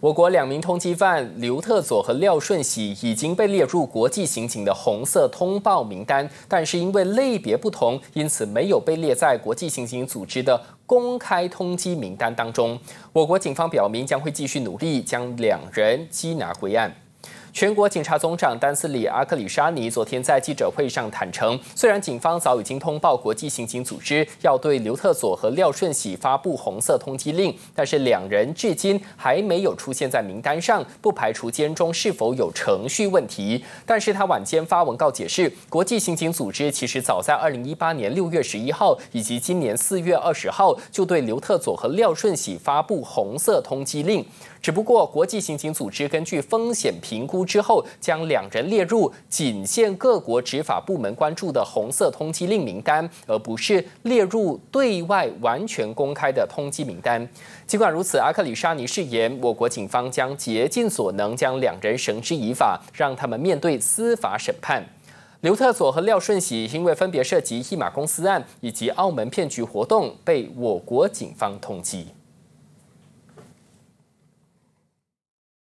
我国两名通缉犯刘特佐和廖顺喜已经被列入国际刑警的红色通报名单，但是因为类别不同，因此没有被列在国际刑警组织的公开通缉名单当中。我国警方表明将会继续努力，将两人缉拿归案。全国警察总长丹斯里阿克里沙尼昨天在记者会上坦诚，虽然警方早已经通报国际刑警组织要对刘特佐和廖顺喜发布红色通缉令，但是两人至今还没有出现在名单上，不排除监中是否有程序问题。但是他晚间发文告解释，国际刑警组织其实早在2018年6月11号以及今年4月20号就对刘特佐和廖顺喜发布红色通缉令，只不过国际刑警组织根据风险评估。之后将两人列入仅限各国执法部门关注的红色通缉令名单，而不是列入对外完全公开的通缉名单。尽管如此，阿克里沙尼誓言，我国警方将竭尽所能将两人绳之以法，让他们面对司法审判。刘特佐和廖顺喜因为分别涉及一马公司案以及澳门骗局活动，被我国警方通缉。